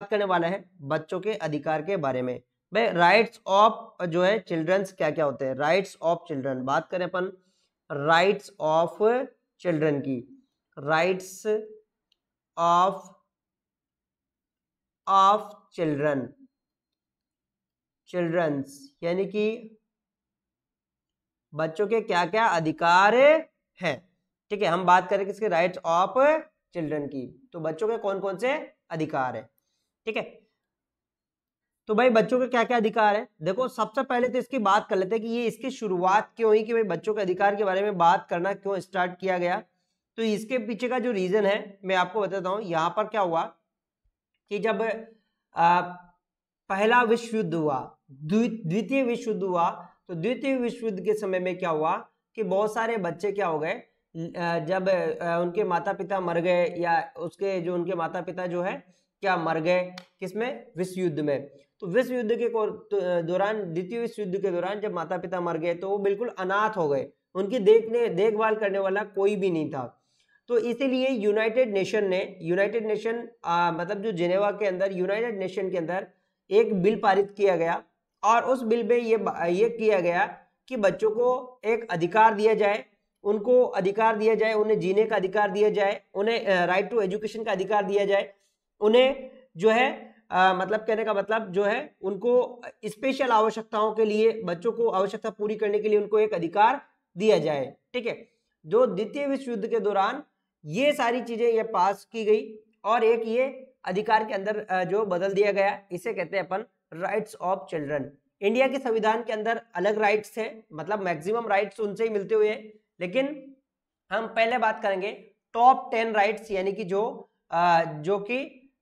बात करने वाला है बच्चों के अधिकार के बारे में भाई राइट्स ऑफ जो है चिल्ड्रंस क्या क्या होते हैं राइट्स ऑफ चिल्ड्रन बात करें अपन राइट्स ऑफ चिल्ड्रन की rights of of children childrens यानी कि बच्चों के क्या क्या अधिकार हैं ठीक है हम बात करें किसके राइट्स ऑफ चिल्ड्रन की तो बच्चों के कौन कौन से अधिकार है ठीक है तो भाई बच्चों के क्या क्या अधिकार है देखो सबसे पहले तो इसकी बात कर लेते हैं कि ये इसकी शुरुआत क्यों हुई कि भाई बच्चों के अधिकार के बारे में बात करना क्यों स्टार्ट किया गया तो इसके पीछे का जो रीजन है मैं आपको बताता हूँ यहाँ पर क्या हुआ कि जब आ, पहला विश्व युद्ध हुआ द्वितीय विश्व युद्ध हुआ तो द्वितीय विश्व युद्ध के समय में क्या हुआ कि बहुत सारे बच्चे क्या हो गए जब उनके माता पिता मर गए या उसके जो उनके माता पिता जो है क्या मर गए किसमें विश्व युद्ध में तो विश्व युद्ध के तो, दौरान द्वितीय विश्व युद्ध के दौरान जब माता पिता मर गए तो वो बिल्कुल अनाथ हो गए उनकी देखने देखभाल करने वाला कोई भी नहीं था तो इसीलिए यूनाइटेड नेशन ने यूनाइटेड नेशन मतलब जो जिनेवा के अंदर यूनाइटेड नेशन के अंदर एक बिल पारित किया गया और उस बिल में ये ये किया गया कि बच्चों को एक अधिकार दिया जाए उनको अधिकार दिया जाए उन्हें जीने का अधिकार दिया जाए उन्हें राइट टू एजुकेशन का अधिकार दिया जाए उन्हें जो है आ, मतलब कहने का मतलब जो है उनको स्पेशल आवश्यकताओं के लिए बच्चों को आवश्यकता पूरी करने के लिए उनको एक अधिकार दिया जाए ठीक है जो द्वितीय विश्व युद्ध के दौरान ये सारी चीजें ये पास की गई और एक ये अधिकार के अंदर जो बदल दिया गया इसे कहते हैं अपन राइट्स ऑफ चिल्ड्रन इंडिया के संविधान के अंदर अलग राइट्स है मतलब मैक्सिमम राइट्स उनसे ही मिलते हुए लेकिन हम पहले बात करेंगे टॉप टेन राइट्स यानी कि जो आ, जो कि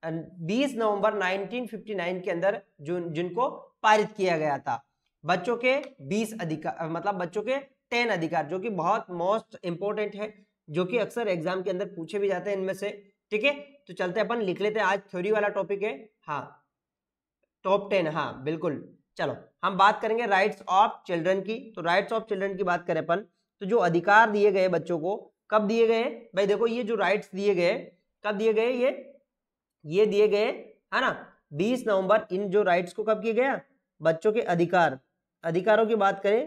बीस नवंबर 1959 के अंदर जो जिनको पारित किया गया था बच्चों के 20 अधिकार मतलब बच्चों के 10 अधिकार जो कि बहुत मोस्ट इंपॉर्टेंट है जो कि अक्सर एग्जाम के अंदर पूछे भी जाते हैं इनमें से ठीक है तो चलते अपन लिख लेते हैं आज थ्योरी वाला टॉपिक है हाँ टॉप टेन हाँ बिल्कुल चलो हम बात करेंगे राइट्स ऑफ चिल्ड्रन की तो राइट्स ऑफ चिल्ड्रन की बात करें अपन तो जो अधिकार दिए गए बच्चों को कब दिए गए भाई देखो ये जो राइट्स दिए गए कब दिए गए ये ये दिए गए है ना बीस नवंबर इन जो राइट्स को कब किया गया बच्चों के अधिकार अधिकारों की बात करें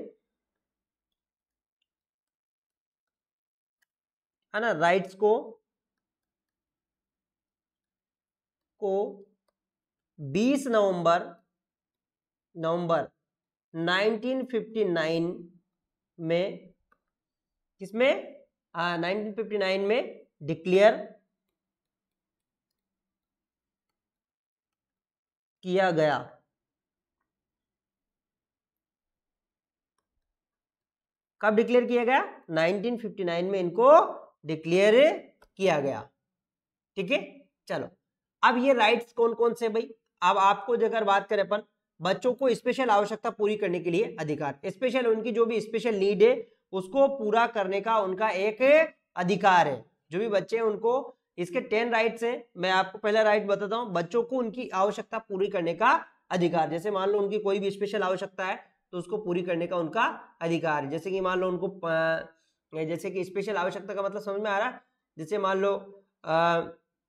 है ना राइट्स को को 20 नवंबर नवंबर 1959 में किसमें हाँ 1959 में डिक्लेयर किया गया कब डिक्लेयर किया गया 1959 में इनको डिक्लेयर किया गया ठीक है चलो अब ये राइट्स कौन कौन से भाई अब आपको अगर बात करें अपन बच्चों को स्पेशल आवश्यकता पूरी करने के लिए अधिकार स्पेशल उनकी जो भी स्पेशल नीड है उसको पूरा करने का उनका एक अधिकार है जो भी बच्चे उनको इसके टेन राइट है मैं आपको पहला राइट बताता हूँ बच्चों को उनकी आवश्यकता पूरी करने का अधिकार जैसे मान लो उनकी कोई भी स्पेशल आवश्यकता है तो उसको पूरी करने का उनका अधिकार है जैसे कि मान लो उनको जैसे कि स्पेशल आवश्यकता का मतलब समझ में आ रहा है जैसे मान लो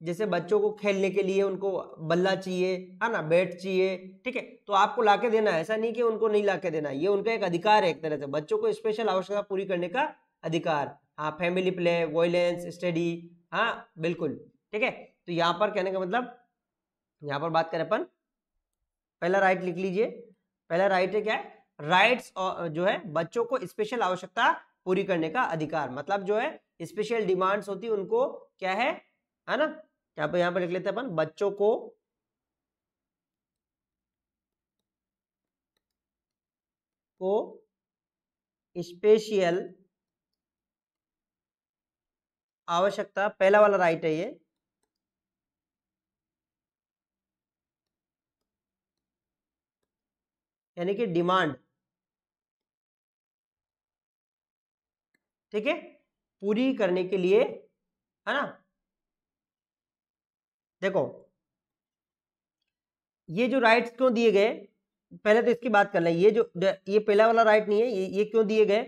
जैसे बच्चों को खेलने के लिए उनको बल्ला चाहिए है ना बैट चाहिए ठीक है तो आपको ला के देना है ऐसा नहीं कि उनको नहीं ला देना ये उनका एक अधिकार है एक तरह से बच्चों को स्पेशल आवश्यकता पूरी करने का अधिकार हाँ फैमिली प्ले वॉयलेंस स्टडी हाँ बिल्कुल ठीक है तो यहां पर कहने का मतलब यहां पर बात करें अपन पहला राइट लिख लीजिए पहला राइट है क्या है राइट्स जो है बच्चों को स्पेशल आवश्यकता पूरी करने का अधिकार मतलब जो है स्पेशल डिमांड्स होती उनको क्या है है ना यहां पर यहां पर लिख लेते हैं अपन बच्चों को को स्पेशल आवश्यकता पहला वाला राइट है ये यानी कि डिमांड ठीक है पूरी करने के लिए है ना देखो ये जो राइट्स क्यों दिए गए पहले तो इसकी बात कर लें ये जो ये पहला वाला राइट नहीं है ये, ये क्यों दिए गए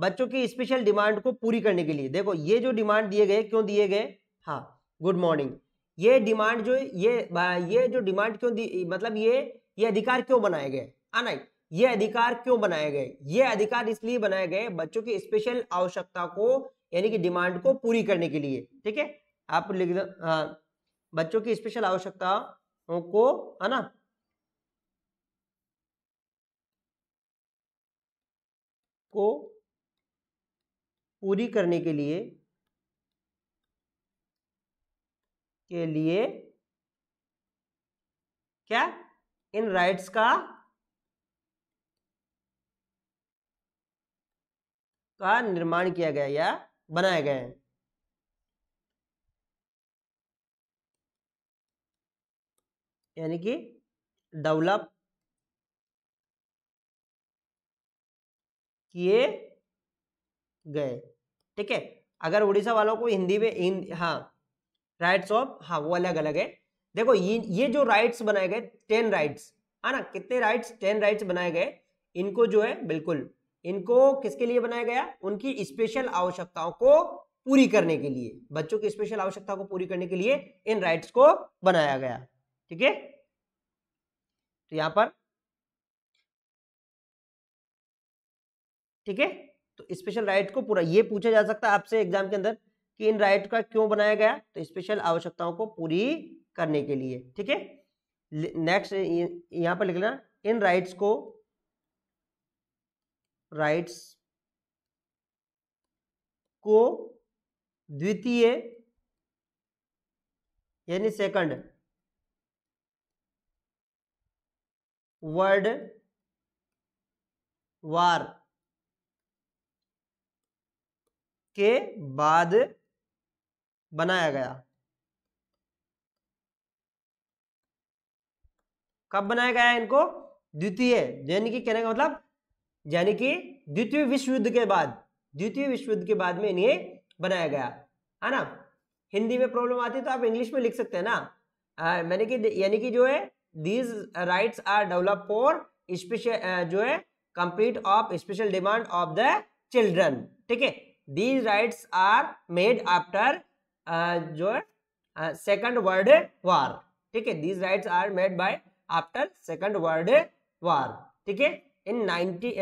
बच्चों की स्पेशल डिमांड को पूरी करने के लिए देखो ये जो डिमांड दिए गए क्यों दिए गए हाँ गुड मॉर्निंग ये डिमांड जो ये ये जो डिमांड क्यों दी मतलब ये ये अधिकार क्यों बनाए गए अनाइट हाँ ये अधिकार क्यों बनाए गए ये अधिकार इसलिए बनाए गए बच्चों की स्पेशल आवश्यकता को यानी कि डिमांड को पूरी करने के लिए ठीक है आप लिख हाँ बच्चों की स्पेशल आवश्यकताओं को है ना को पूरी करने के लिए के लिए क्या इन राइट्स का का निर्माण किया गया या बनाया गया है यानी कि डेवलप किए गए ठीक है अगर उड़ीसा वालों को हिंदी में हिंद हाँ राइट्स ऑफ हाँ वो अलग अलग है देखो ये ये जो राइट्स बनाए गए टेन राइट्स है ना कितने राइट्स टेन राइट्स बनाए गए इनको जो है बिल्कुल इनको किसके लिए बनाया गया उनकी स्पेशल आवश्यकताओं को पूरी करने के लिए बच्चों की स्पेशल आवश्यकता को पूरी करने के लिए इन राइट्स को बनाया गया ठीक है तो यहां पर ठीक है तो स्पेशल राइट को पूरा ये पूछा जा सकता है आपसे एग्जाम के अंदर कि इन राइट का क्यों बनाया गया तो स्पेशल आवश्यकताओं को पूरी करने के लिए ठीक है नेक्स्ट यहां पर लिख लेना इन राइट्स को राइट्स को द्वितीय यानी सेकंड वर्ल्ड वार के बाद बनाया गया कब बनाया गया इनको द्वितीय यानी कि कहने का मतलब यानी कि द्वितीय विश्व युद्ध के बाद द्वितीय विश्व युद्ध के बाद में इन्हें बनाया गया है ना हिंदी में प्रॉब्लम आती है तो आप इंग्लिश में लिख सकते हैं ना मैंने कि यानी कि जो है these rights are develop for special जो है complete of special demand of the children ठीक है these rights are made after जो सेकंड वर्ल्ड वार ठीक है these rights are made by after second world war ठीक है इन 90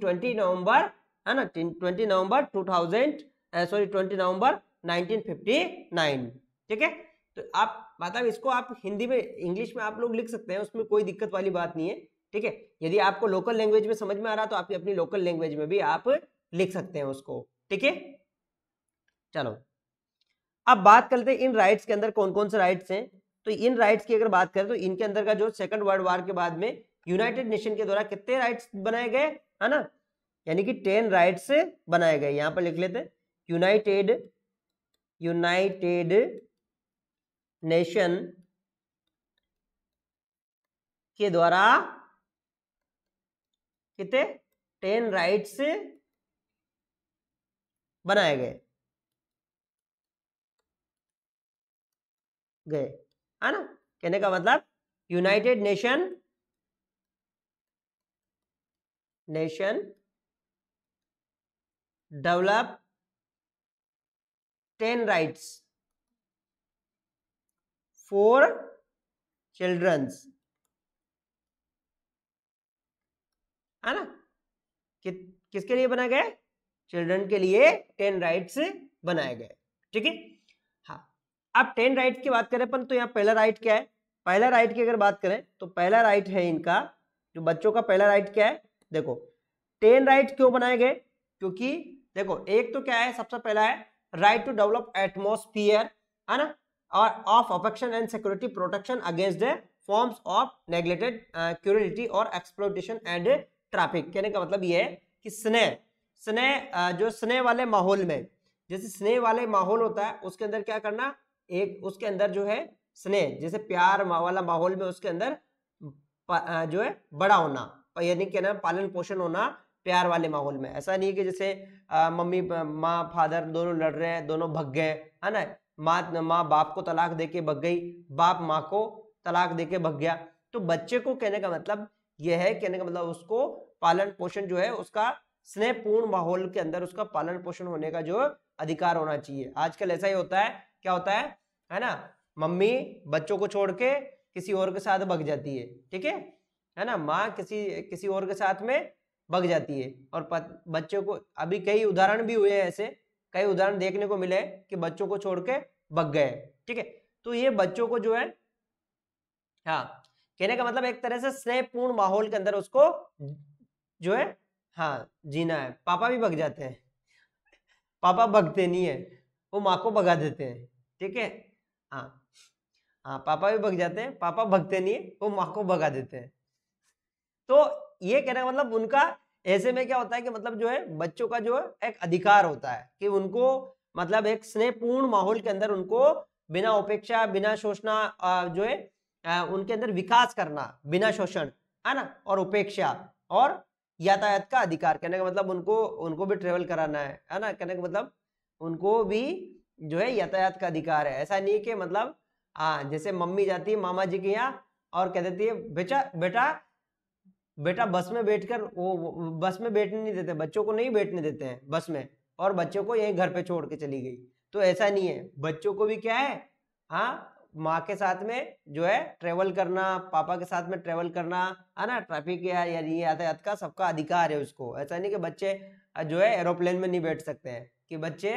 ट्वेंटी 20 नवंबर है ना 20 नवंबर 2000 सॉरी नवंबर 20 नवंबर 1959 ठीक है तो आप मतलब इसको आप हिंदी में इंग्लिश में आप लोग लिख सकते हैं उसमें कोई दिक्कत वाली बात नहीं है ठीक है यदि आपको लोकल लैंग्वेज में समझ में आ रहा तो आप अपनी लोकल लैंग्वेज में भी आप लिख सकते हैं उसको ठीक है चलो अब बात करते हैं इन राइट्स के अंदर कौन कौन से राइट्स हैं तो इन राइट्स की अगर बात करें तो इनके अंदर का जो सेकंड वर्ल्ड वार के बाद में यूनाइटेड नेशन के द्वारा कितने राइट्स बनाए गए है ना यानी कि टेन राइट्स बनाए गए यहां पर लिख लेते यूनाइटेड यूनाइटेड नेशन के द्वारा कितने टेन राइट्स बनाए गए गए है ना कहने का मतलब united nation nation develop ten rights for childrens है ना कि, किसके लिए बना गया चिल्ड्रन के लिए टेन राइट्स बनाए गए ठीक है हाँ अब टेन राइट की बात करें अपन तो यहाँ पहला राइट क्या है पहला राइट की अगर बात करें तो पहला राइट है इनका जो बच्चों का पहला राइट क्या है देखो टेन राइट क्यों बनाए गए क्योंकि देखो एक तो क्या है सबसे पहला है राइट टू डेवलप एटमोस्फियर है ना और of affection and security protection against the forms of neglected cruelty और एक्सप्लोटेशन एंड ट्रैफिक कहने का मतलब ये है कि स्नेह स्नेह जो स्नेह वाले माहौल में जैसे स्नेह वाले माहौल होता है उसके अंदर क्या करना एक उसके अंदर जो है स्नेह जैसे प्यार वाला माहौल में उसके अंदर जो है बड़ा होना यानी क्या ना पालन पोषण होना प्यार वाले माहौल में ऐसा नहीं है कि जैसे मम्मी माँ फादर दोनों लड़ रहे हैं दोनों भग गए है ना माँ माँ बाप को तलाक दे के भग गई बाप माँ को तलाक दे के भग गया तो बच्चे को कहने का मतलब यह है कहने का मतलब उसको पालन पोषण जो है उसका स्नेहपूर्ण माहौल के अंदर उसका पालन पोषण होने का जो अधिकार होना चाहिए आजकल ऐसा ही होता है क्या होता है है ना मम्मी बच्चों को छोड़ के किसी और के साथ भग जाती है ठीक है है ना माँ किसी किसी और के साथ में भग जाती है और बच्चों को अभी कई उदाहरण भी हुए हैं ऐसे कई उदाहरण देखने को मिले कि बच्चों को छोड़ के भग गए ठीक है तो ये बच्चों को जो है हाँ कहने का मतलब एक तरह से स्नेहपूर्ण माहौल के अंदर उसको जो है हाँ जीना है पापा भी भग जाते हैं पापा भगते नहीं है वो माँ को भगा देते हैं ठीक है हाँ हाँ पापा भी भग जाते हैं पापा भगते नहीं है वो माँ को भगा देते हैं तो ये कहने का मतलब उनका ऐसे में क्या होता है कि मतलब जो है बच्चों का जो है एक अधिकार होता है कि उनको मतलब एक स्नेहपूर्ण माहौल के अंदर उनको बिना उपेक्षा बिना शोषणा जो है उनके अंदर विकास करना बिना शोषण है ना और उपेक्षा और यातायात का अधिकार कहने का मतलब उनको उनको भी ट्रेवल कराना है है ना कहने का मतलब उनको भी जो है यातायात का अधिकार है ऐसा नहीं कि मतलब हाँ जैसे मम्मी जाती है मामा जी के यहाँ और कह देती है बेटा बेटा बेटा बस में बैठकर वो बस में बैठने नहीं देते बच्चों को नहीं बैठने देते हैं बस में और बच्चों को यहीं घर पे छोड़ के चली गई तो ऐसा नहीं है बच्चों को भी क्या है हाँ माँ के साथ में जो है ट्रेवल करना पापा के साथ में ट्रेवल करना है ना ट्रैफिक या ये यातायात का सबका अधिकार है उसको ऐसा नहीं कि बच्चे जो है एरोप्लेन में नहीं बैठ सकते हैं कि बच्चे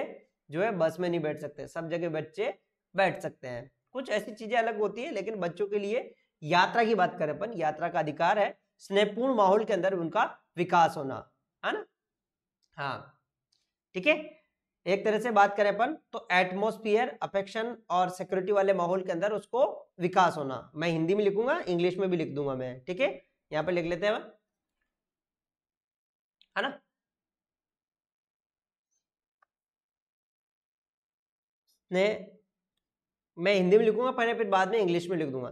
जो है बस में नहीं बैठ सकते सब जगह बच्चे बैठ सकते हैं कुछ ऐसी चीजें अलग होती है लेकिन बच्चों के लिए यात्रा की बात करें अपन यात्रा का अधिकार है स्नेहपूर्ण माहौल के अंदर उनका विकास होना है ना हाँ ठीक है एक तरह से बात करें अपन तो एटमोस्फियर अफेक्शन और सिक्योरिटी वाले माहौल के अंदर उसको विकास होना मैं हिंदी में लिखूंगा इंग्लिश में भी लिख दूंगा मैं ठीक है यहां पर लिख लेते हैं है ना ने मैं हिंदी में लिखूंगा पहले फिर बाद में इंग्लिश में लिख दूंगा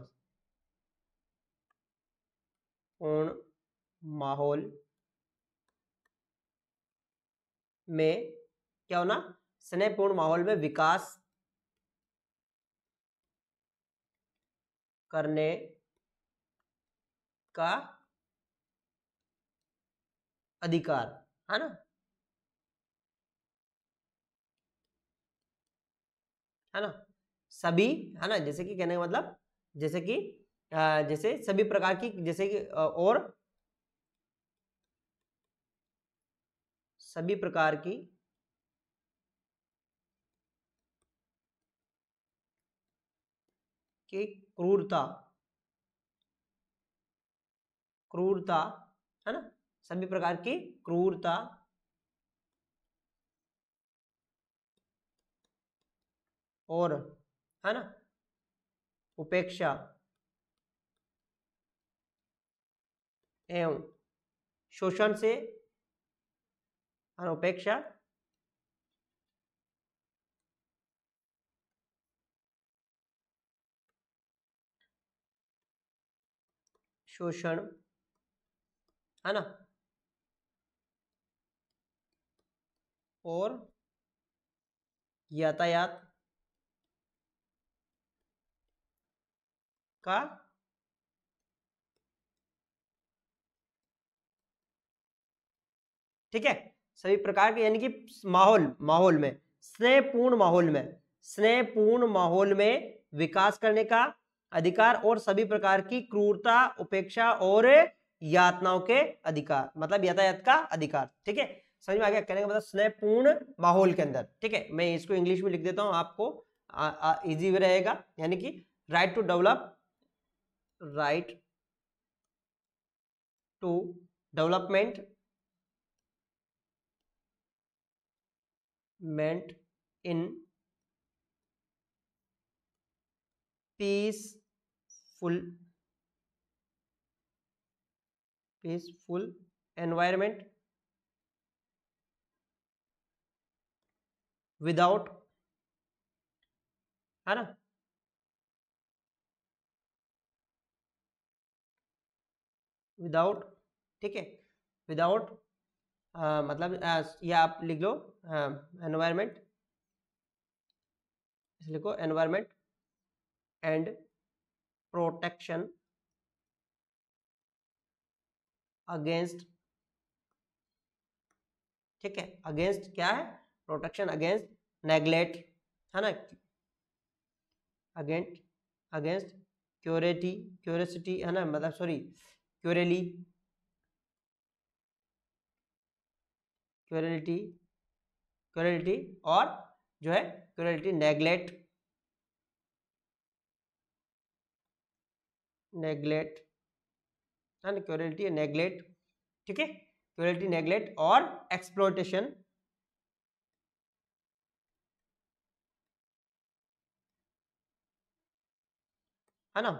पूर्ण माहौल में क्या होना स्नेहपूर्ण माहौल में विकास करने का अधिकार है ना है ना सभी है ना जैसे कि कहने का मतलब जैसे कि जैसे सभी प्रकार की जैसे कि और सभी प्रकार की कि क्रूरता क्रूरता है ना सभी प्रकार की क्रूरता और है ना उपेक्षा एवं शोषण से उपेक्षा शोषण है ना और यातायात का ठीक है सभी प्रकार के यानी कि माहौल माहौल में स्नेहपूर्ण माहौल में स्नेहपूर्ण माहौल में विकास करने का अधिकार और सभी प्रकार की क्रूरता उपेक्षा और यातनाओं के अधिकार मतलब यातायात का अधिकार ठीक है समझ में आ गया कहने का मतलब स्नेहपूर्ण माहौल के अंदर ठीक है मैं इसको इंग्लिश में लिख देता हूं आपको इजी भी रहेगा यानी कि right to develop right to development ment in peace full peaceful environment without है ना विदाउट ठीक है विदाउट मतलब आ, ये आप लिख लो एनवायरमेंट लिखो एनवायरमेंट एंड protection अगेंस्ट ठीक है अगेंस्ट क्या है प्रोटेक्शन अगेंस्ट नेग्लेक्ट है ना अगेंस्ट अगेंस्ट क्योरेटी क्योरसिटी है ना मतलब सॉरी क्योरेली क्यूरेलिटी क्यूरेलिटी और जो है cruelty neglect neglect cruelty neglect ठीक है क्योरिटी नेग्लेक्ट और एक्सप्लोटेशन है ना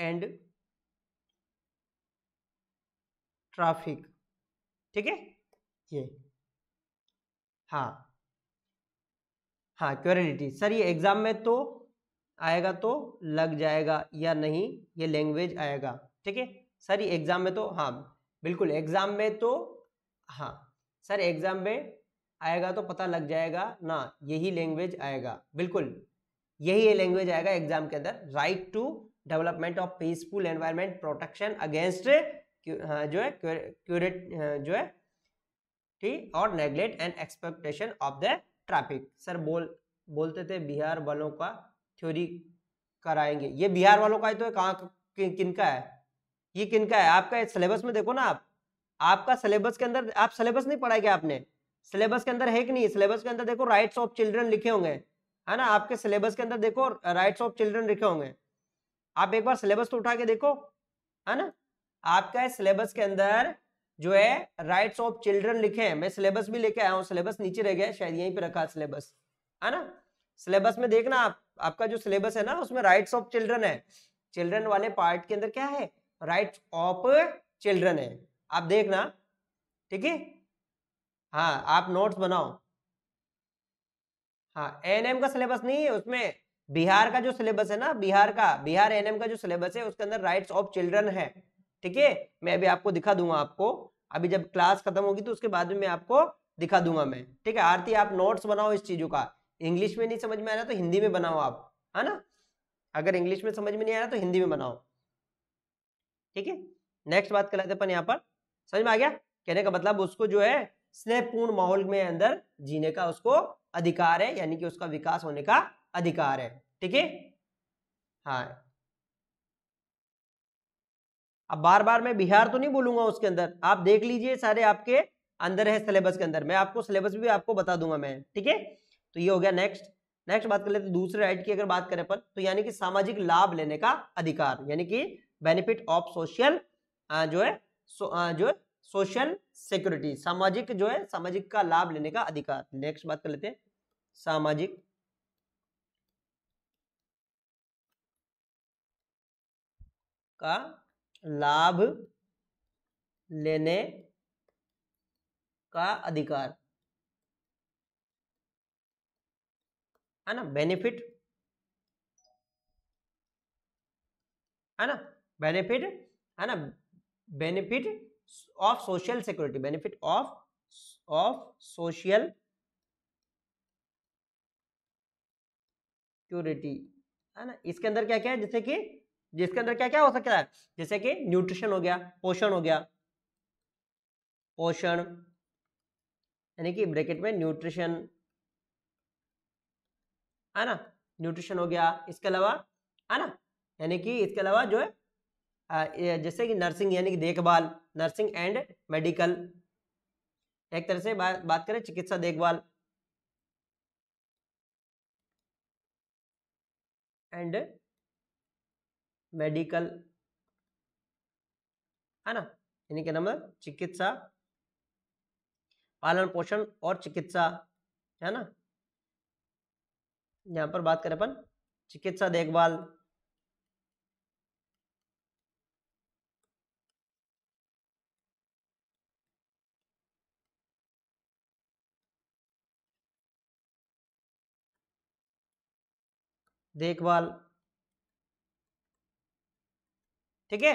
एंड ट्राफिक ठीक है ये हाँ हाँ क्योरिटी सर ये एग्जाम में तो आएगा तो लग जाएगा या नहीं ये लैंग्वेज आएगा ठीक है सर ये एग्ज़ाम में तो हाँ बिल्कुल एग्ज़ाम में तो हाँ सर एग्ज़ाम में आएगा तो पता लग जाएगा ना यही लैंग्वेज आएगा बिल्कुल यही ये लैंग्वेज आएगा एग्जाम के अंदर right to development of peaceful environment protection against जो है क्यूरेट हाँ, जो है ठीक और neglect and expectation of the traffic sir बोल बोलते थे बिहार वालों का थ्योरी कराएंगे ये बिहार वालों का ही तो है कहाँ कि, किन का है ये किन का है आपका सिलेबस में देखो ना आप आपका सिलेबस के अंदर आप सिलेबस नहीं पढ़ाएगा आपने सिलेबस के अंदर है कि नहीं सिलेबस के अंदर देखो राइट्स ऑफ चिल्ड्रन लिखे होंगे है ना आपके सिलेबस के अंदर देखो राइट्स ऑफ चिल्ड्रन लिखे होंगे आप एक बार सिलेबस तो उठा के देखो है ना आपका सिलेबस के अंदर जो है राइट्स ऑफ चिल्ड्रन लिखे हैं मैं सिलेबस भी लेके आया हूँ सिलेबस नीचे रह गया शायद यहीं पे रखा सिलेबस है ना सिलेबस में देखना आप आपका जो सिलेबस है ना उसमें राइट्स ऑफ चिल्ड्रन है चिल्ड्रन वाले पार्ट के अंदर क्या है राइट ऑफ चिल्ड्रन है आप देखना ठीक है हाँ आप नोट्स बनाओ हाँ एएनएम का सिलेबस नहीं है उसमें बिहार का जो सिलेबस है ना बिहार का बिहार एम का जो सिलेबस है उसके अंदर राइट्स ऑफ चिल्ड्रन है ठीक है मैं अभी आपको दिखा दूंगा आपको अभी जब क्लास खत्म होगी तो उसके बाद में मैं आपको दिखा दूंगा मैं ठीक है आरती आप नोट्स बनाओ इस चीजों का इंग्लिश में नहीं समझ में आ रहा तो हिंदी में बनाओ आप है ना अगर इंग्लिश में समझ में नहीं आ रहा तो हिंदी में बनाओ ठीक है नेक्स्ट बात कर लेते अपन यहाँ पर समझ में आ गया कहने का मतलब उसको जो है स्नेहपूर्ण माहौल में अंदर जीने का उसको अधिकार है यानी कि उसका विकास होने का अधिकार है ठीक है हाँ अब बार बार मैं बिहार तो नहीं बोलूंगा उसके अंदर आप देख लीजिए सारे आपके अंदर है सिलेबस के अंदर मैं आपको सिलेबस भी आपको बता दूंगा मैं ठीक है तो ये हो गया नेक्स्ट नेक्स्ट बात कर लेते दूसरे राइट की अगर बात करें अपन तो यानी कि सामाजिक लाभ लेने का अधिकार यानी कि बेनिफिट ऑफ सोशल जो है सो, जो है सोशल सिक्योरिटी सामाजिक जो है सामाजिक का लाभ लेने का अधिकार नेक्स्ट बात कर लेते हैं सामाजिक का लाभ लेने का अधिकार है ना बेनिफिट है ना बेनिफिट है ना benefit of social security benefit of of social security है ना इसके अंदर क्या क्या है जैसे कि जिसके अंदर क्या क्या हो सकता है जैसे कि न्यूट्रिशन हो गया पोषण हो गया पोषण यानी कि ब्रैकेट में न्यूट्रिशन है ना न्यूट्रिशन हो गया इसके अलावा है ना यानी कि इसके अलावा जो है जैसे कि नर्सिंग यानी कि देखभाल नर्सिंग एंड मेडिकल एक तरह से बा, बात करें चिकित्सा देखभाल एंड मेडिकल है ना यानी क्या नंबर है चिकित्सा पालन पोषण और चिकित्सा है ना यहाँ पर बात करें अपन चिकित्सा देखभाल देखभाल ठीक है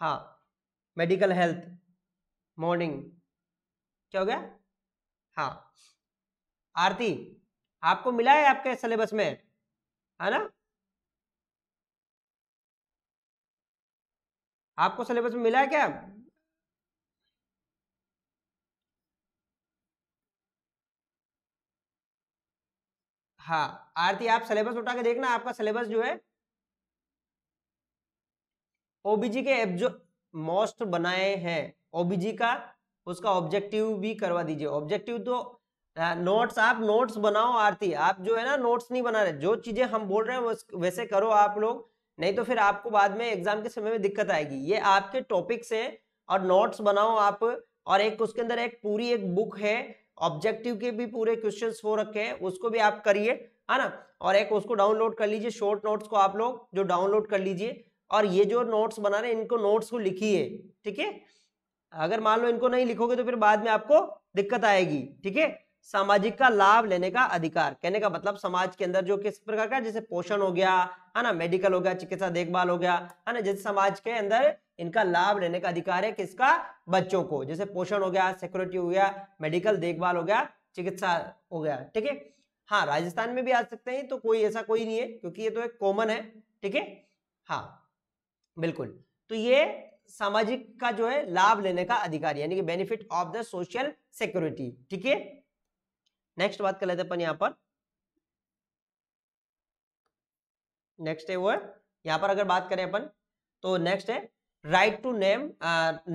हाँ मेडिकल हेल्थ मॉर्निंग क्या हो गया हाँ आरती आपको मिला है आपके सिलेबस में है ना आपको सिलेबस में मिला है क्या हाँ आरती आप सिलेबस उठा के देखना आपका सिलेबस जो है ओबीजी के एप जो मोस्ट बनाए हैं ओबीजी का उसका ऑब्जेक्टिव भी करवा दीजिए ऑब्जेक्टिव तो नोट्स हाँ, आप नोट्स बनाओ आरती आप जो है ना नोट्स नहीं बना रहे जो चीजें हम बोल रहे हैं वैसे करो आप लोग नहीं तो फिर आपको बाद में एग्जाम के समय में दिक्कत आएगी ये आपके टॉपिक्स है और नोट्स बनाओ आप और एक उसके अंदर एक पूरी एक बुक है ऑब्जेक्टिव के भी पूरे क्वेश्चंस हो रखे हैं उसको भी आप करिए है ना और एक उसको डाउनलोड कर लीजिए शॉर्ट नोट्स को आप लोग जो डाउनलोड कर लीजिए और ये जो नोट्स बना रहे हैं इनको नोट्स को लिखिए ठीक है अगर मान लो इनको नहीं लिखोगे तो फिर बाद में आपको दिक्कत आएगी ठीक है सामाजिक का लाभ लेने का अधिकार कहने का मतलब समाज के अंदर जो किस प्रकार का जैसे पोषण हो गया है ना मेडिकल हो गया चिकित्सा देखभाल हो गया है ना जैसे समाज के अंदर इनका लाभ लेने का अधिकार है किसका बच्चों को जैसे पोषण हो गया सिक्योरिटी हो गया मेडिकल देखभाल हो गया चिकित्सा हो गया ठीक है हाँ राजस्थान में भी आ सकते हैं तो कोई ऐसा कोई नहीं है क्योंकि ये तो एक कॉमन है ठीक है हाँ बिल्कुल तो ये सामाजिक का जो है लाभ लेने का अधिकार यानी कि benefit of the social security ठीक है नेक्स्ट बात कर लेते अपन यहाँ पर नेक्स्ट है वो है यहाँ पर अगर बात करें अपन तो नेक्स्ट है right to name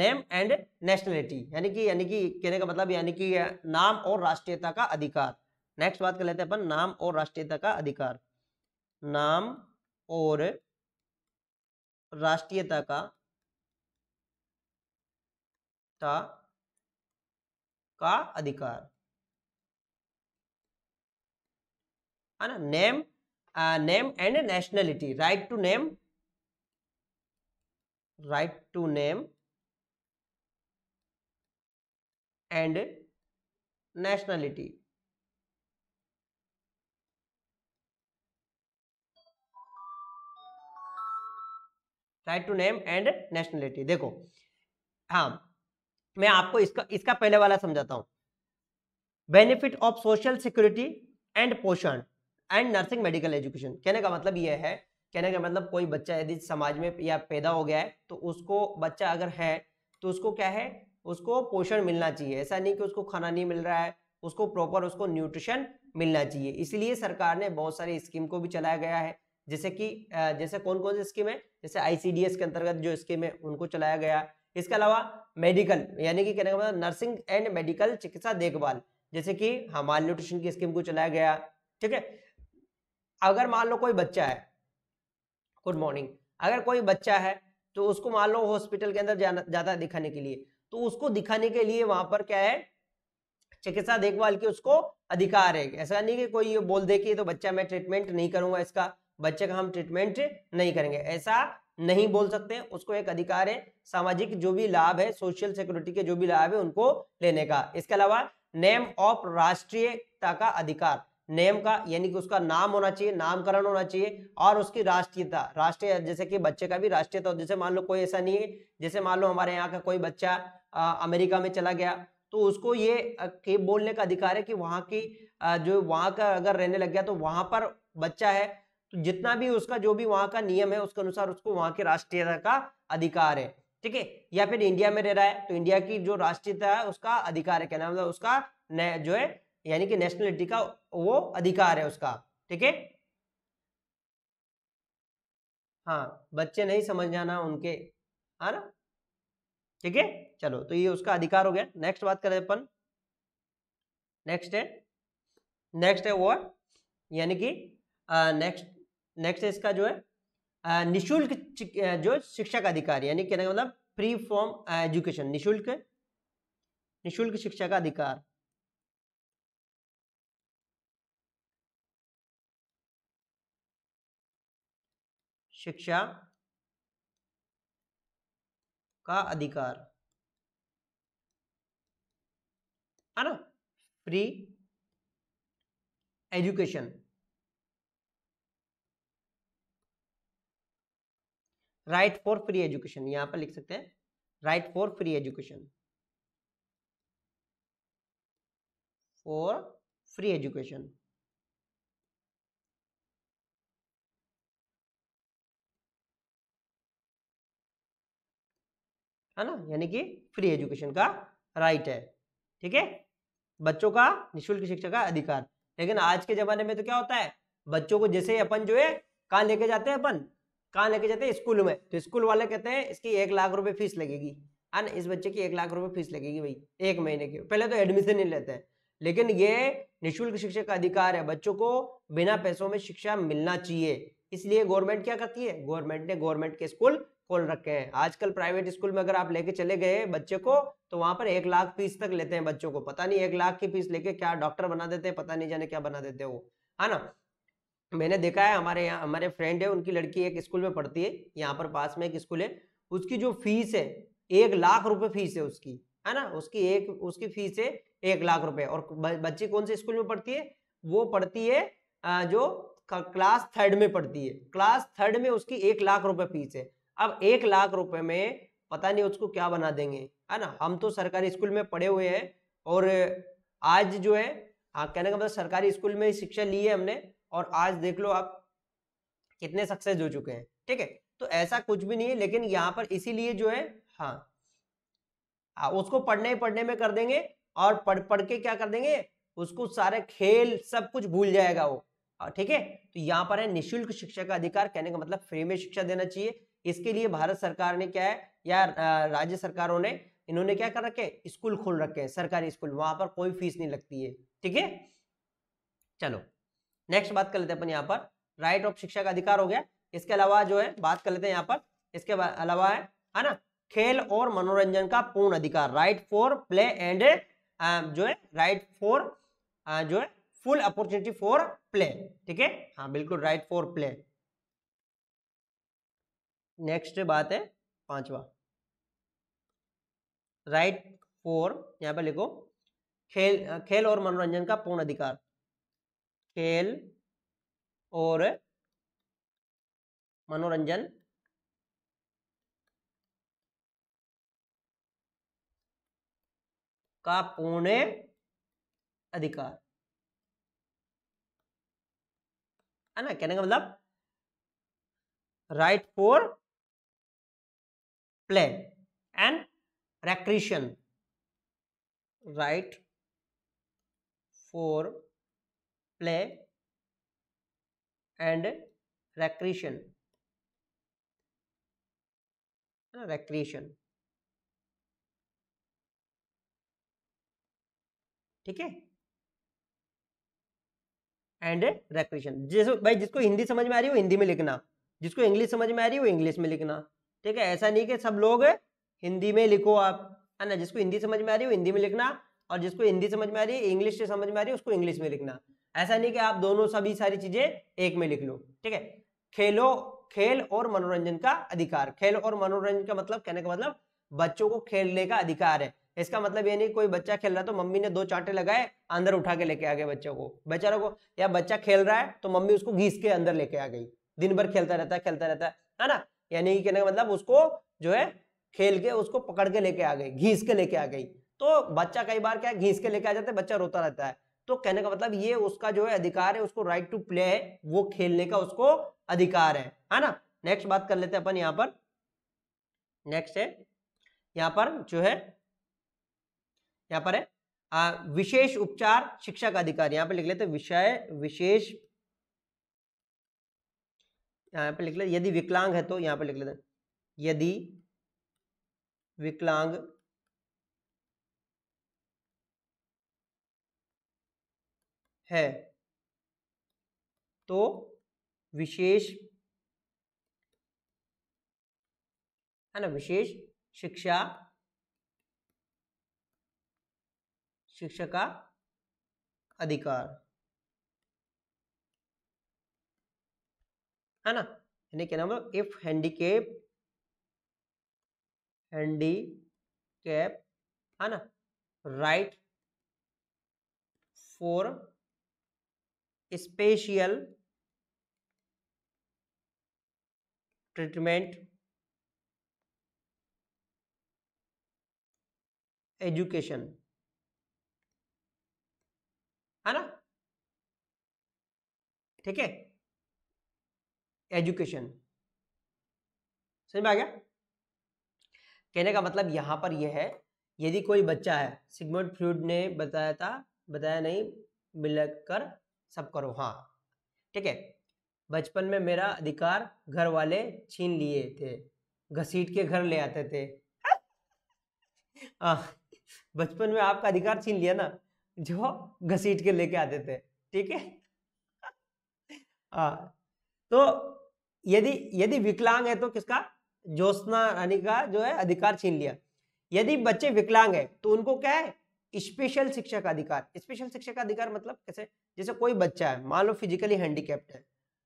name and nationality यानी कि यानी कि कहने का मतलब यानी कि नाम और राष्ट्रीयता का अधिकार नेक्स्ट बात कर लेते हैं अपन नाम और राष्ट्रीयता का अधिकार नाम और राष्ट्रीयता का ता, का अधिकार है ना name name and nationality right to name right to name and nationality right to name and nationality देखो हाँ मैं आपको इसका इसका पहले वाला समझाता हूं benefit of social security and पोषण एंड नर्सिंग मेडिकल एजुकेशन कहने का मतलब यह है कहने का मतलब कोई बच्चा यदि समाज में या पैदा हो गया है तो उसको बच्चा अगर है तो उसको क्या है उसको पोषण मिलना चाहिए ऐसा नहीं कि उसको खाना नहीं मिल रहा है उसको प्रॉपर उसको न्यूट्रिशन मिलना चाहिए इसलिए सरकार ने बहुत सारी स्कीम को भी चलाया गया है जैसे कि जैसे कौन कौन सी स्कीम है जैसे आईसीडीएस के अंतर्गत जो स्कीम है उनको चलाया गया इसके अलावा मेडिकल यानी कि कहने का मतलब नर्सिंग एंड मेडिकल चिकित्सा देखभाल जैसे कि हमाल न्यूट्रिशन की स्कीम को चलाया गया ठीक है अगर मान लो कोई बच्चा है गुड मॉर्निंग अगर कोई बच्चा है तो उसको मान लो हॉस्पिटल के अंदर जाना जाता है दिखाने के लिए तो उसको दिखाने के लिए वहां पर क्या है चिकित्सा देखभाल के उसको अधिकार है ऐसा नहीं कि कोई ये बोल दे कि तो बच्चा मैं ट्रीटमेंट नहीं करूंगा इसका बच्चे का हम ट्रीटमेंट नहीं करेंगे ऐसा नहीं बोल सकते उसको एक अधिकार है सामाजिक जो भी लाभ है सोशल सिक्योरिटी के जो भी लाभ है उनको लेने का इसके अलावा नेम ऑफ राष्ट्रीयता का अधिकार नेम का यानी कि उसका नाम होना चाहिए नामकरण होना चाहिए और उसकी राष्ट्रीयता राष्ट्रीय जैसे कि बच्चे का भी राष्ट्रीयता जैसे मान लो कोई ऐसा नहीं है जैसे मान लो हमारे यहाँ का कोई बच्चा आ, अमेरिका में चला गया तो उसको ये के बोलने का अधिकार है कि वहाँ की आ, जो वहाँ का अगर रहने लग गया तो वहाँ पर बच्चा है तो जितना भी उसका जो भी वहाँ का नियम है उसके अनुसार उसको वहाँ की राष्ट्रीयता का अधिकार है ठीक है या फिर इंडिया में रह रहा है तो इंडिया की जो राष्ट्रीयता है उसका अधिकार है क्या नाम उसका जो है यानी कि नेशनलिटी का वो अधिकार है उसका ठीक है हाँ बच्चे नहीं समझ जाना उनके है ना ठीक है चलो तो ये उसका अधिकार हो गया नेक्स्ट बात करें अपन नेक्स्ट है नेक्स्ट है वो यानी कि नेक्स्ट नेक्स्ट इसका जो है निशुल्क जो का अधिकार यानी कहने का मतलब फ्री फॉर्म एजुकेशन निशुल्क निशुल्क शिक्षा का अधिकार शिक्षा का अधिकार है ना free education right for free education यहां पर लिख सकते हैं right for free education for free education है ना यानी कि फ्री एजुकेशन का राइट है ठीक है बच्चों का निःशुल्क शिक्षा का अधिकार लेकिन आज के जमाने में तो क्या होता है बच्चों को जैसे अपन जो है कहाँ लेके जाते हैं अपन कहाँ लेके जाते हैं स्कूल में तो स्कूल वाले कहते हैं इसकी एक लाख रुपए फीस लगेगी है ना इस बच्चे की एक लाख रुपए फीस लगेगी भाई एक महीने की पहले तो एडमिशन नहीं लेते हैं लेकिन ये निःशुल्क शिक्षा का अधिकार है बच्चों को बिना पैसों में शिक्षा मिलना चाहिए इसलिए गवर्नमेंट क्या करती है गवर्नमेंट ने गवर्नमेंट के स्कूल खोल रखे हैं आजकल प्राइवेट स्कूल में अगर आप लेके चले गए बच्चे को तो वहां पर एक लाख फीस तक लेते हैं बच्चों को पता नहीं एक लाख की फीस लेके क्या डॉक्टर बना देते हैं पता नहीं जाने क्या बना देते हैं वो है ना मैंने देखा है हमारे यहाँ हमारे फ्रेंड है उनकी लड़की एक स्कूल में पढ़ती है यहाँ पर पास में एक स्कूल है उसकी जो फीस है एक लाख रुपये फीस है उसकी है ना उसकी एक उसकी फीस है एक लाख रुपये और बच्ची कौन से स्कूल में पढ़ती है वो पढ़ती है जो क्लास थर्ड में पढ़ती है क्लास थर्ड में उसकी एक लाख रुपये फीस है अब एक लाख रुपए में पता नहीं उसको क्या बना देंगे है ना हम तो सरकारी स्कूल में पढ़े हुए हैं और आज जो है हाँ कहने का मतलब सरकारी स्कूल में शिक्षा ली है हमने और आज देख लो आप कितने सक्सेस हो चुके हैं ठीक है तो ऐसा कुछ भी नहीं है लेकिन यहाँ पर इसीलिए जो है हाँ हाँ उसको पढ़ने ही पढ़ने में कर देंगे और पढ़ पढ़ के क्या कर देंगे उसको सारे खेल सब कुछ भूल जाएगा वो हाँ, ठीक है तो यहाँ पर है निशुल्क शिक्षा का अधिकार कहने का मतलब फ्री में शिक्षा देना चाहिए इसके लिए भारत सरकार ने क्या है या राज्य सरकारों ने इन्होंने क्या कर रखे स्कूल खोल रखे हैं सरकारी स्कूल वहां पर कोई फीस नहीं लगती है ठीक है चलो नेक्स्ट बात कर लेते हैं अपन यहाँ पर राइट ऑफ शिक्षा का अधिकार हो गया इसके अलावा जो है बात कर लेते हैं यहाँ पर इसके अलावा है है ना खेल और मनोरंजन का पूर्ण अधिकार राइट फॉर प्ले एंड जो है राइट फॉर जो है फुल अपॉर्चुनिटी फॉर प्ले ठीक है हाँ बिल्कुल राइट फॉर प्ले नेक्स्ट बात है पांचवा राइट फोर यहां पर लिखो खेल खेल और मनोरंजन का पूर्ण अधिकार खेल और मनोरंजन का पूर्ण अधिकार है ना कहने का मतलब right for plane and recreation right for play and recreation uh, recreation ठीक है एंड रेक्रेशन जैसे भाई जिसको हिंदी समझ में आ रही है वो हिंदी में लिखना जिसको इंग्लिश समझ में आ रही है वो इंग्लिश में लिखना ठीक है ऐसा नहीं कि सब लोग हिंदी में लिखो आप है ना जिसको हिंदी समझ में आ रही है हिंदी में लिखना और जिसको हिंदी समझ में आ रही है इंग्लिश से समझ में आ रही है उसको इंग्लिश में लिखना ऐसा नहीं कि आप दोनों सभी सारी चीजें एक में लिख लो ठीक है खेलो खेल और मनोरंजन का अधिकार खेल और मनोरंजन का मतलब कहने का मतलब बच्चों को खेलने का अधिकार है इसका मतलब ये नहीं कोई बच्चा खेल रहा है तो मम्मी ने दो चांटे लगाए अंदर उठा के लेके आ गए बच्चों को बेचारों को या बच्चा खेल रहा है तो मम्मी उसको घीस के अंदर लेके आ गई दिन भर खेलता रहता है खेलता रहता है ना यानी कि कहने का मतलब उसको जो है खेल के उसको पकड़ के लेके आ गई घीस के लेके आ गई तो बच्चा कई बार क्या है घीस के लेके आ जाता है बच्चा रोता रहता है तो कहने का मतलब ये उसका जो है अधिकार है उसको राइट टू प्ले है वो खेलने का उसको अधिकार है है ना नेक्स्ट बात कर लेते हैं अपन यहाँ पर नेक्स्ट है यहाँ पर जो है यहाँ पर है विशेष उपचार शिक्षा का अधिकार यहाँ पर लिख लेते विषय विशेष यहाँ पे लिख ले यदि विकलांग है तो यहाँ पे लिख लेते यदि विकलांग है तो विशेष है ना विशेष शिक्षा शिक्षा का अधिकार है ना यानी क्या नाम इफ हैंडीकेप हैंडी कैप है ना right for special treatment education है ना ठीक है एजुकेशन समझ में आ गया कहने का मतलब यहाँ पर यह है यदि कोई बच्चा है सिगमोड फ्रूड ने बताया था बताया नहीं मिलकर सब करो हाँ ठीक है बचपन में मेरा अधिकार घर वाले छीन लिए थे घसीट के घर ले आते थे बचपन में आपका अधिकार छीन लिया ना जो घसीट के लेके आते थे ठीक है हाँ तो यदि यदि विकलांग है तो किसका ज्योत्सना रानी का जो है अधिकार छीन लिया यदि बच्चे विकलांग है तो उनको क्या है स्पेशल शिक्षा का अधिकार स्पेशल शिक्षा का अधिकार मतलब कैसे जैसे कोई बच्चा है मान लो फिजिकली हैंडीकेप्ट है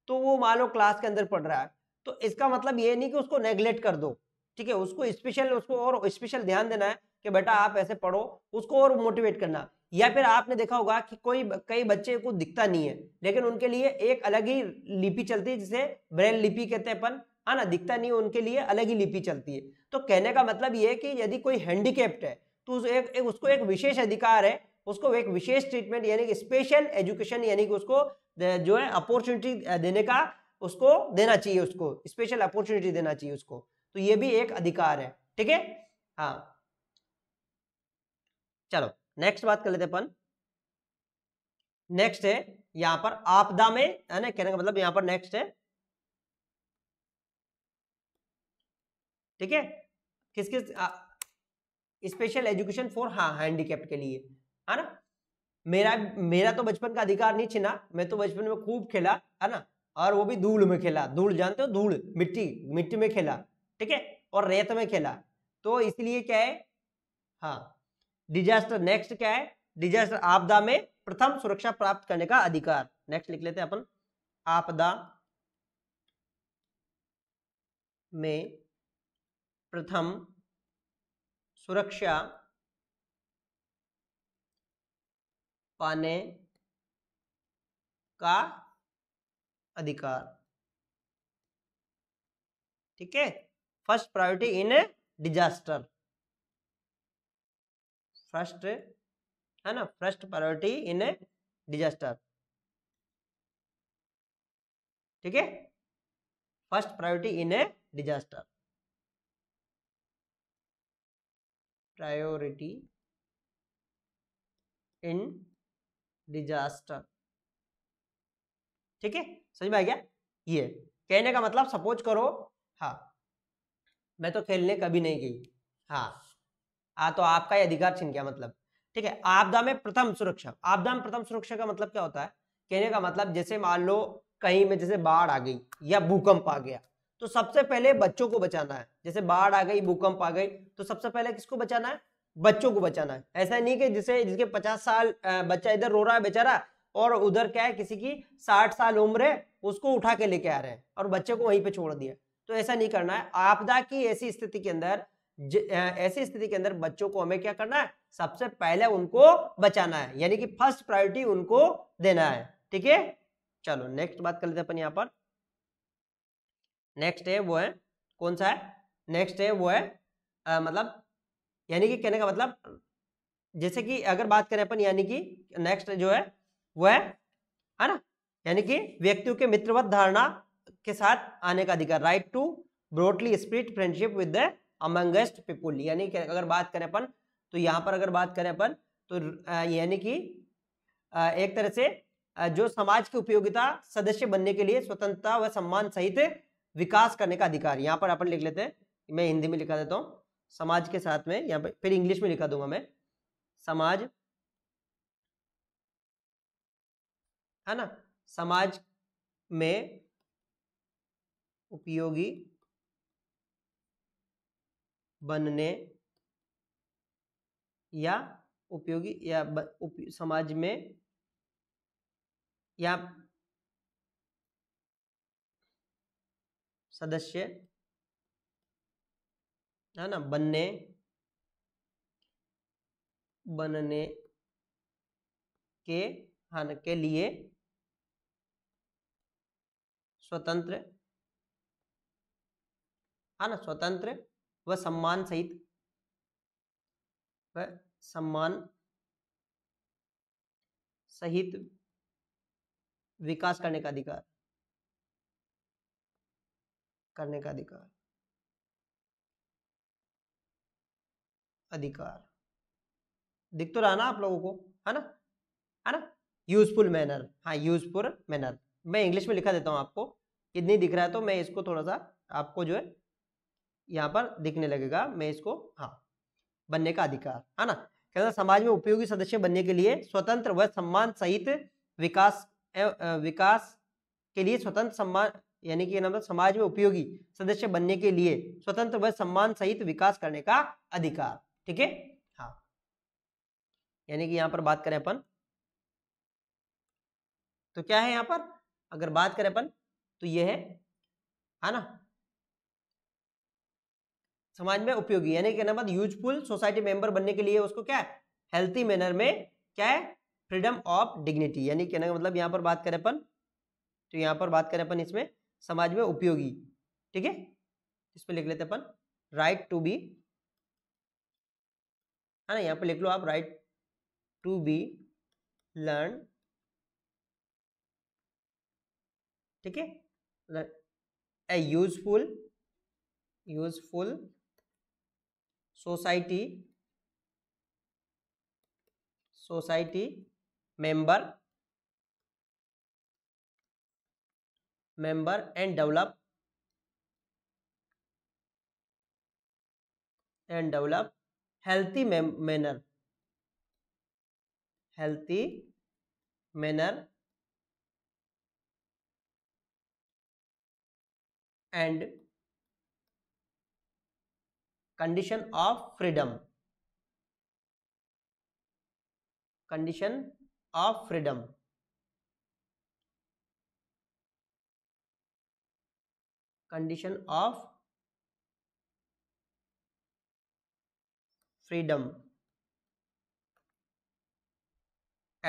तो वो मान लो क्लास के अंदर पढ़ रहा है तो इसका मतलब ये नहीं कि उसको नेग्लेक्ट कर दो ठीक है उसको स्पेशल उसको और स्पेशल ध्यान देना है कि बेटा आप ऐसे पढ़ो उसको और मोटिवेट करना या फिर हम्म। आपने देखा होगा कि कोई कई बच्चे को दिखता नहीं है लेकिन उनके लिए एक अलग ही लिपि चलती है जिसे ब्रेल लिपि कहते हैं अपन है हाँ ना दिखता नहीं उनके लिए अलग ही लिपि चलती है तो कहने का मतलब ये है कि यदि कोई हैंडीकेप्ट है तो एक, एक उसको एक विशेष अधिकार है उसको एक विशेष ट्रीटमेंट यानी कि स्पेशल एजुकेशन यानी कि उसको जो है अपॉर्चुनिटी देने का उसको देना चाहिए उसको स्पेशल अपॉर्चुनिटी देना चाहिए उसको तो ये भी एक अधिकार है ठीक है हाँ चलो नेक्स्ट बात कर लेते अपन नेक्स्ट है यहां पर आपदा में है ना कहने का मतलब यहां पर नेक्स्ट है ठीक है किस किस स्पेशल एजुकेशन फॉर हा हैंडीकेप्ट के लिए है ना मेरा मेरा तो बचपन का अधिकार नहीं छिना मैं तो बचपन में खूब खेला है ना और वो भी धूल में खेला धूल जानते हो धूल मिट्टी मिट्टी में खेला ठीक है और रेत में खेला तो इसलिए क्या है हाँ डिजास्टर नेक्स्ट क्या है डिजास्टर आपदा में प्रथम सुरक्षा प्राप्त करने का अधिकार नेक्स्ट लिख लेते हैं अपन आपदा में प्रथम सुरक्षा पाने का अधिकार ठीक है first priority in disaster first है ना first priority in a disaster ठीक है first priority in a disaster priority in disaster ठीक है समझ में आ गया ये कहने का मतलब सपोज करो हाँ मैं तो खेलने कभी नहीं गई हाँ आ हाँ, तो आपका ही अधिकार छिन गया मतलब ठीक है आपदा में प्रथम सुरक्षा आपदा में प्रथम सुरक्षा का मतलब क्या होता है कहने का मतलब जैसे मान लो कहीं में जैसे बाढ़ आ गई या भूकंप आ गया तो सबसे पहले बच्चों को बचाना है जैसे बाढ़ आ गई भूकंप आ गई तो सबसे पहले किसको बचाना है बच्चों को बचाना है ऐसा नहीं कि जिसे जिसके पचास साल बच्चा इधर रो रहा है बेचारा और उधर क्या है किसी की साठ साल उम्र है उसको उठा के लेके आ रहे हैं और बच्चे को वहीं पे छोड़ दिया तो ऐसा नहीं करना है आपदा की ऐसी स्थिति के अंदर ऐसी स्थिति के अंदर बच्चों को हमें क्या करना है सबसे पहले उनको बचाना है यानी कि फर्स्ट प्रायोरिटी उनको देना है ठीक है चलो नेक्स्ट बात कर लेते हैं अपन यहाँ पर नेक्स्ट है वो है कौन सा है नेक्स्ट है वो है आ, मतलब यानी कि कहने का मतलब जैसे कि अगर बात करें अपन यानी कि नेक्स्ट जो है वो है है ना यानी कि व्यक्तियों के मित्रवत धारणा के साथ आने का अधिकार right to broadly spirit friendship with the amongst people यानी कि अगर बात करें अपन तो यहाँ पर अगर बात करें अपन तो यानी कि एक तरह से जो समाज की उपयोगिता सदस्य बनने के लिए स्वतंत्रता व सम्मान सहित विकास करने का अधिकार यहाँ पर अपन लिख लेते हैं मैं हिंदी में लिखा देता हूँ समाज के साथ में यहाँ पर फिर इंग्लिश में लिखा दूंगा मैं समाज है ना समाज में उपयोगी बनने या उपयोगी या उप, समाज में या सदस्य है ना बनने बनने के हाँ के लिए स्वतंत्र है हाँ ना स्वतंत्र व सम्मान सहित व सम्मान सहित विकास करने का अधिकार करने का अधिकार अधिकार दिख तो रहा ना आप लोगों को है ना है ना यूजफुल मैनर हाँ यूजफुल मैनर मैं इंग्लिश में लिखा देता हूँ आपको ये नहीं दिख रहा है तो मैं इसको थोड़ा सा आपको जो है यहाँ पर दिखने लगेगा मैं इसको हाँ बनने का अधिकार है ना कहना समाज में उपयोगी सदस्य बनने के लिए स्वतंत्र व सम्मान सहित विकास विकास के लिए स्वतंत्र सम्मान यानी कि नाम मतलब समाज में उपयोगी सदस्य बनने के लिए स्वतंत्र व सम्मान सहित विकास करने का अधिकार ठीक है हाँ यानी कि यहाँ पर बात करें अपन तो क्या है यहाँ पर अगर बात करें अपन तो ये है ना समाज में उपयोगी यानी कहना मतलब यूजफुल सोसाइटी मेंबर बनने के लिए उसको क्या है हेल्थी मैनर में क्या है फ्रीडम ऑफ डिग्निटी यानी कहने का मतलब यहाँ पर बात करें अपन तो यहाँ पर बात करें अपन इसमें समाज में उपयोगी ठीक है इस पर लिख लेते अपन राइट टू बी है ना यहाँ पर लिख लो आप राइट टू बी लर्न ठीक है a useful useful society society member member and develop and develop healthy manner healthy manner and condition of freedom condition of freedom condition of freedom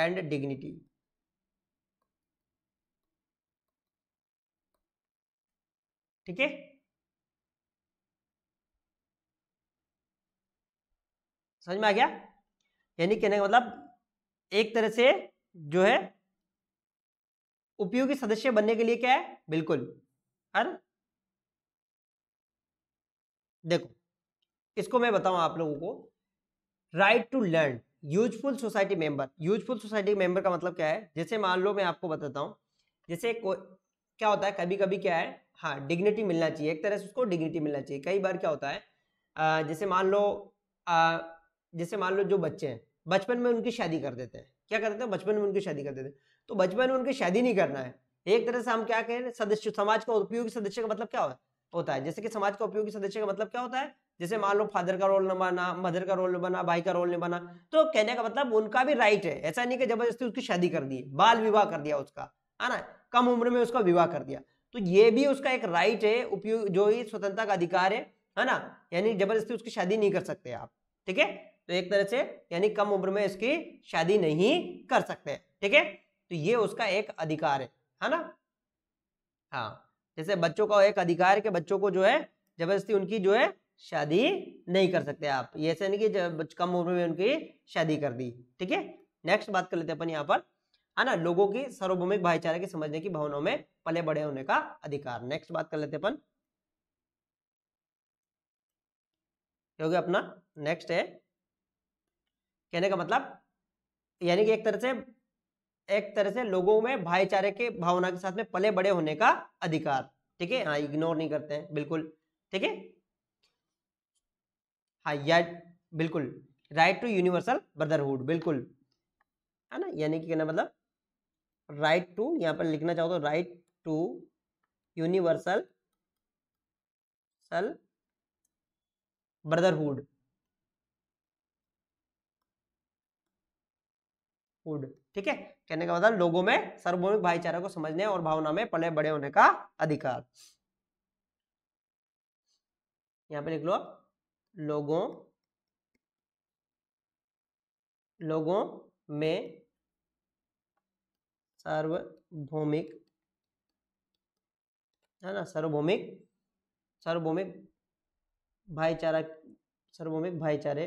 and dignity ठीक है समझ में आ गया यानी कहने का मतलब एक तरह से जो है उपयोगी सदस्य बनने के लिए क्या है बिल्कुल हर देखो इसको मैं बताऊं आप लोगों को right to learn useful society member useful society member का मतलब क्या है जैसे मान लो मैं आपको बताता हूँ जैसे क्या होता है कभी कभी क्या है हाँ डिग्निटी मिलना चाहिए एक तरह से उसको डिग्निटी मिलना चाहिए कई बार क्या होता है आ, जैसे मान लो आ, जैसे मान लो जो बच्चे हैं बचपन में उनकी शादी कर देते हैं क्या करते हैं बचपन में उनकी शादी कर देते हैं तो बचपन में उनकी शादी नहीं करना है एक तरह से हम क्या कहें सदस्य समाज का उपयोगी सदस्य का मतलब क्या होता है जैसे कि समाज का उपयोगी सदस्य का मतलब क्या होता है जैसे मान लो फादर का रोल न मदर का रोल निभाना भाई का रोल नहीं तो कहने का मतलब उनका भी राइट है ऐसा नहीं कि जबरदस्ती उसकी शादी कर दी बाल विवाह कर दिया उसका है ना कम उम्र में उसका विवाह कर दिया तो ये भी उसका एक राइट है उपयोग जो ही स्वतंत्रता का अधिकार है है ना यानी जबरदस्ती उसकी शादी नहीं कर सकते आप ठीक है तो एक तरह से यानी कम उम्र में इसकी शादी नहीं कर सकते ठीक है तो ये उसका एक अधिकार है है ना हाँ जैसे बच्चों का एक अधिकार है कि बच्चों को जो है जबरदस्ती उनकी जो है शादी नहीं कर सकते आप ये ऐसे नहीं कि जब कम उम्र में उनकी शादी कर दी ठीक है नेक्स्ट बात कर लेते हैं अपन यहाँ पर है ना लोगों की सार्वभौमिक भाईचारे की समझने की भावनाओं में पले बड़े होने का अधिकार नेक्स्ट बात कर लेते अपन क्योंकि अपना नेक्स्ट है कहने का मतलब यानी कि एक तरह से एक तरह से लोगों में भाईचारे के भावना के साथ में पले बड़े होने का अधिकार ठीक है हाँ इग्नोर नहीं करते हैं बिल्कुल ठीक है हाँ या बिल्कुल राइट टू यूनिवर्सल ब्रदरहुड बिल्कुल है ना यानी कि कहना मतलब राइट टू यहाँ पर लिखना चाहो तो right to universal sal brotherhood would ठीक है कहने का मतलब लोगों में सार्वभौमिक भाईचारा को समझने और भावना में पले बड़े होने का अधिकार यहां पे लिख लो लोगों लोगों में सार्वभौमिक है ना सार्वभौमिक सार्वभौमिक भाईचारा सार्वभौमिक भाईचारे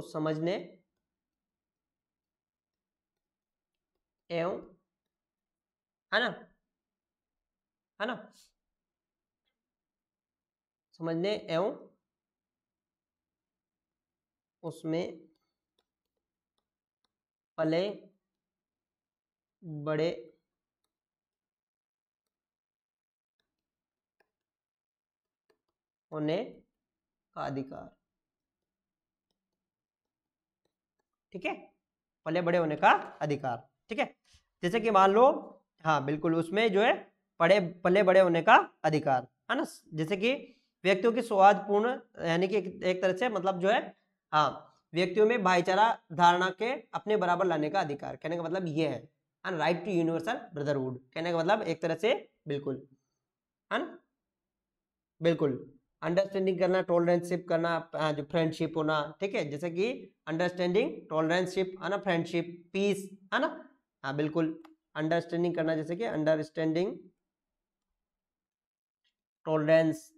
को समझने एवं है ना है ना समझने एवं उसमें पले बड़े होने का अधिकार ठीक है पले बड़े होने का अधिकार ठीक है जैसे कि मान लो हाँ बिल्कुल उसमें जो है पड़े पले बड़े होने का अधिकार है ना जैसे कि व्यक्तियों की स्वादपूर्ण यानी कि एक, एक तरह से मतलब जो है हाँ व्यक्तियों में भाईचारा धारणा के अपने बराबर लाने का अधिकार कहने का मतलब ये है राइट टू यूनिवर्सल ब्रदरहुड कहने का मतलब एक तरह से बिल्कुल है बिल्कुल अंडरस्टैंडिंग करना टॉलरेंसशिप करना जो फ्रेंडशिप होना ठीक है जैसे कि अंडरस्टैंडिंग टॉलरेंसशिप है ना फ्रेंडशिप पीस है ना हाँ बिल्कुल अंडरस्टैंडिंग करना जैसे कि अंडरस्टैंडिंग टॉलरेंस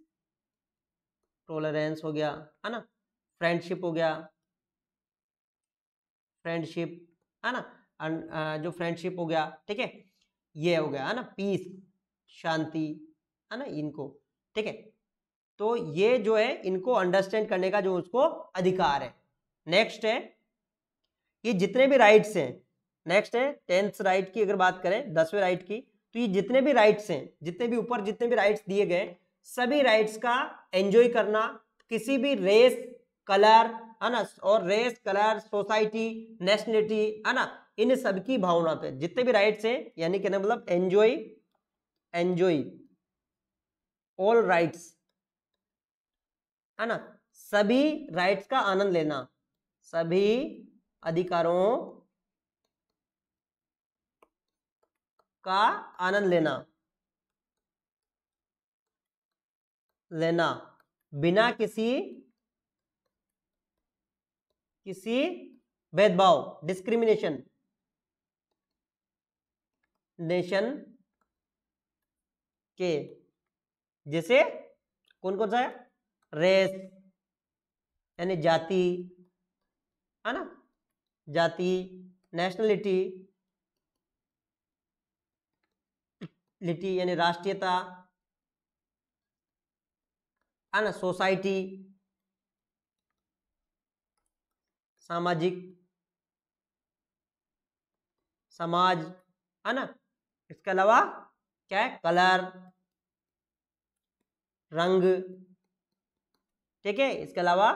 टॉलरेंस हो गया है ना फ्रेंडशिप हो गया फ्रेंडशिप है ना अं, जो फ्रेंडशिप हो गया ठीक है ये हो गया है ना पीस शांति है ना इनको ठीक है तो ये जो है इनको अंडरस्टैंड करने का जो उसको अधिकार है नेक्स्ट है ये जितने भी राइट्स हैं नेक्स्ट है टेंथ राइट की अगर बात करें दसवें राइट की तो ये जितने भी राइट्स हैं जितने भी ऊपर जितने भी राइट्स दिए गए सभी राइट्स का एंजॉय करना किसी भी रेस कलर है ना और रेस कलर सोसाइटी नेशनलिटी है ना इन सब की भावना पे जितने भी राइट्स हैं यानी कहना मतलब एंजॉय एंजॉय ऑल राइट्स है ना सभी राइट्स का आनंद लेना सभी अधिकारों का आनंद लेना लेना बिना किसी किसी भेदभाव डिस्क्रिमिनेशन नेशन के जैसे कौन कौन सा है रेस यानी जाति है ना जाति नेशनलिटी लिटी यानी राष्ट्रीयता है ना सोसाइटी सामाजिक समाज है ना इसके अलावा क्या है कलर रंग ठीक है इसके अलावा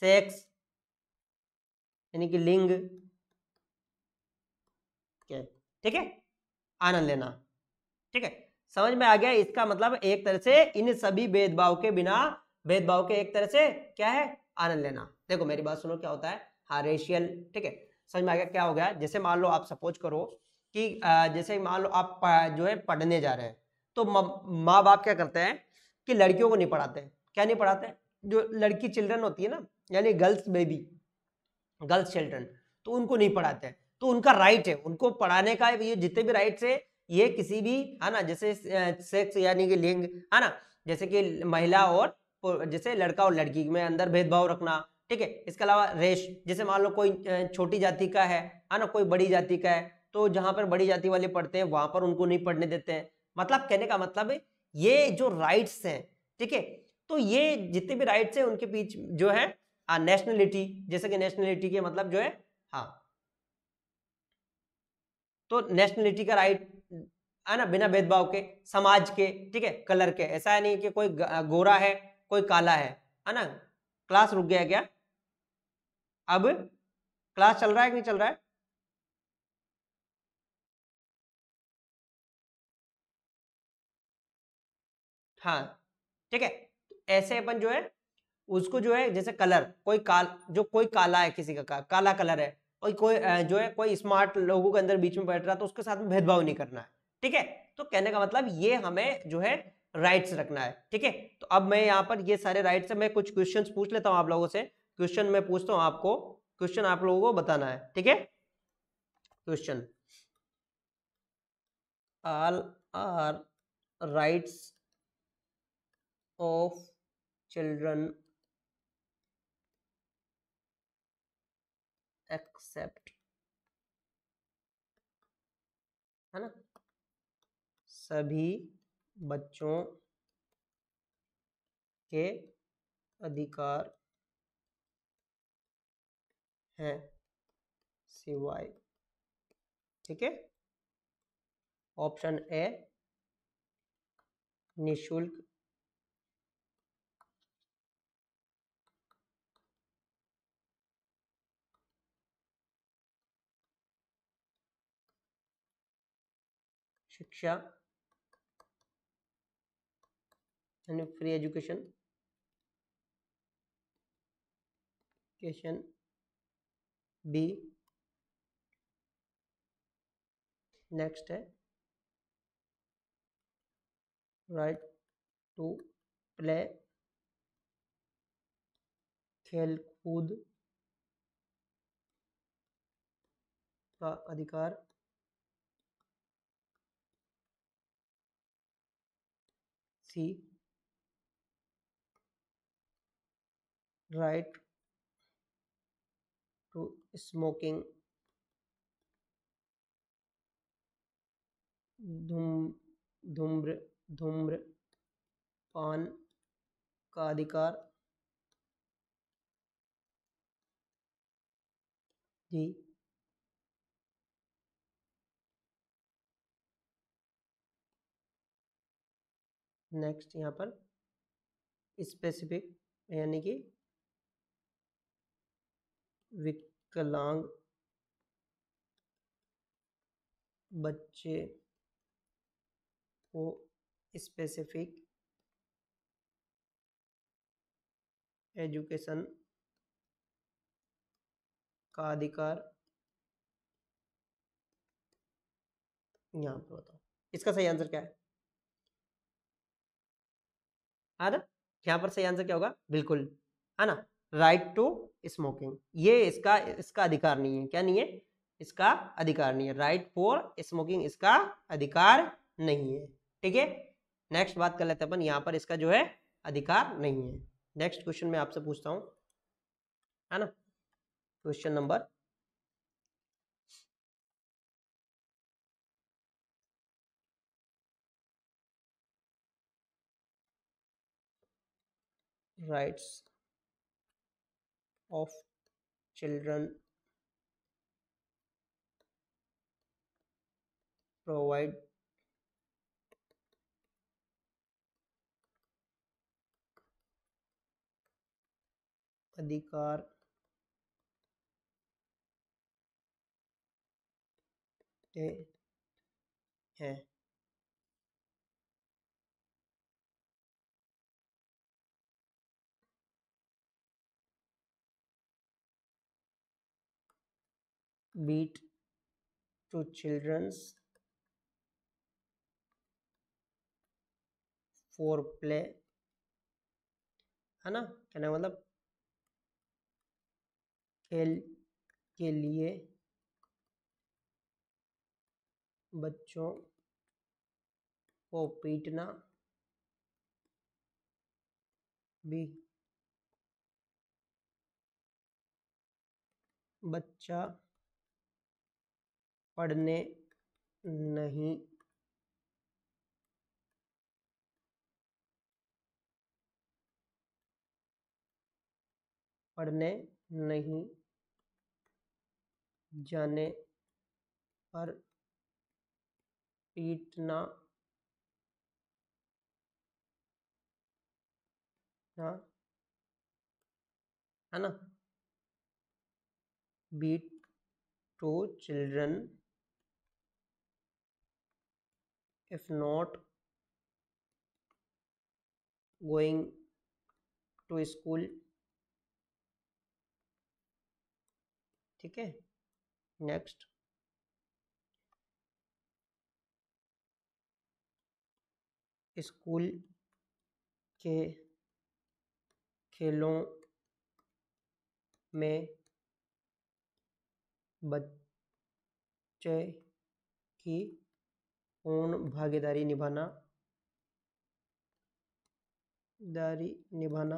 सेक्स यानी कि लिंग ठीक है आनंद लेना ठीक है समझ में आ गया इसका मतलब एक तरह से इन सभी भेदभाव के बिना भेदभाव के एक तरह से क्या है आनंद लेना देखो मेरी बात सुनो क्या होता है हाँ रेशियल ठीक है समझ में आ गया क्या हो गया जैसे मान लो आप सपोज करो कि जैसे मान लो आप जो है पढ़ने जा रहे हैं तो माँ बाप क्या करते हैं कि लड़कियों को नहीं पढ़ाते क्या नहीं पढ़ाते जो लड़की चिल्ड्रन होती है ना यानी गर्ल्स बेबी गर्ल्स चिल्ड्रन तो उनको नहीं पढ़ाते हैं तो उनका राइट है उनको पढ़ाने का ये जितने भी राइट्स है ये किसी भी है ना जैसे सेक्स यानी कि लिंग है ना जैसे कि महिला और जैसे लड़का और लड़की में अंदर भेदभाव रखना ठीक है इसके अलावा रेश जैसे मान लो कोई छोटी जाति का है है ना कोई बड़ी जाति का है तो जहाँ पर बड़ी जाति वाले पढ़ते हैं वहाँ पर उनको नहीं पढ़ने देते हैं मतलब कहने का मतलब है ये जो राइट्स हैं ठीक है तो ये जितने भी राइट्स हैं उनके बीच जो है नेशनलिटी जैसे कि नेशनलिटी के मतलब जो है हाँ तो नेशनलिटी का राइट है ना बिना भेदभाव के समाज के ठीक है कलर के ऐसा है नहीं कि कोई गोरा है कोई काला है है ना क्लास रुक गया क्या अब क्लास चल रहा है कि नहीं चल रहा है हाँ ठीक है ऐसे अपन जो है उसको जो है जैसे कलर कोई काल जो कोई काला है किसी का काला कलर है और कोई जो है कोई स्मार्ट लोगों के अंदर बीच में बैठ रहा तो उसके साथ में भेदभाव नहीं करना है ठीक है तो कहने का मतलब ये हमें जो है राइट्स रखना है ठीक है तो अब मैं यहाँ पर ये सारे राइट्स मैं कुछ क्वेश्चन पूछ लेता हूँ आप लोगों से क्वेश्चन मैं पूछता हूँ आपको क्वेश्चन आप लोगों को बताना है ठीक है question all are rights of children except है ना सभी बच्चों के अधिकार हैं सिवाय ठीक है ऑप्शन ए निशुल्क शिक्षा यानी free education education B next है राइट टू प्ले खेल कूद का अधिकार C राइट टू स्मोकिंग धूम धूम्र धूम्र पान का अधिकार जी नेक्स्ट यहाँ पर स्पेसिफिक यानी कि विकलांग बच्चे को स्पेसिफिक एजुकेशन का अधिकार यहाँ पर बताओ इसका सही आंसर क्या है है हाँ ना तो, यहाँ पर सही आंसर क्या होगा बिल्कुल है ना राइट टू स्मोकिंग ये इसका इसका अधिकार नहीं है क्या नहीं है इसका अधिकार नहीं है राइट फॉर स्मोकिंग इसका अधिकार नहीं है ठीक है नेक्स्ट बात कर लेते हैं अपन यहाँ पर इसका जो है अधिकार नहीं है नेक्स्ट क्वेश्चन मैं आपसे पूछता हूँ है ना question number rights of children provide beat to children's play है ना कहने मतलब खेल के लिए बच्चों को पीटना भी बच्चा पढ़ने नहीं पढ़ने नहीं जाने पर पीटना ना है ना beat to children if not going to school ठीक है next स्कूल के खेलों में बच्चे की पूर्ण भागीदारी निभाना दारी निभाना